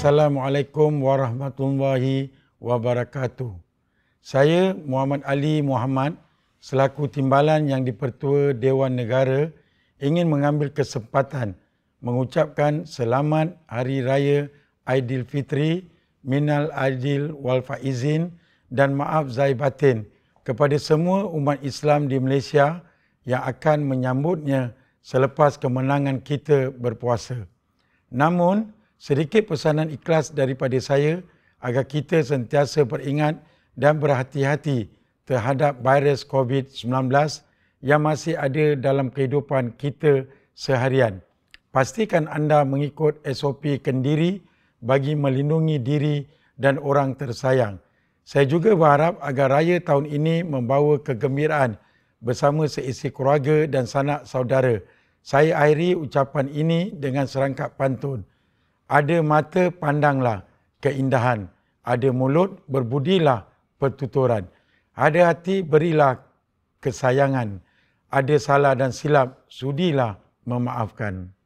Assalamualaikum warahmatullahi wabarakatuh. Saya Muhammad Ali Muhammad selaku timbalan yang dipertua Dewan Negara ingin mengambil kesempatan mengucapkan selamat Hari Raya Aidilfitri minal aidil wal faizin dan maaf zahir batin kepada semua umat Islam di Malaysia yang akan menyambutnya selepas kemenangan kita berpuasa. Namun, sedikit pesanan ikhlas daripada saya agar kita sentiasa beringat dan berhati-hati terhadap virus COVID-19 yang masih ada dalam kehidupan kita seharian. Pastikan anda mengikut SOP kendiri bagi melindungi diri dan orang tersayang. Saya juga berharap agar raya tahun ini membawa kegembiraan bersama seisi keluarga dan sanak saudara. Saya akhiri ucapan ini dengan serangkap pantun. Ada mata pandanglah keindahan. Ada mulut berbudilah pertuturan. Ada hati berilah kesayangan. Ada salah dan silap sudilah memaafkan.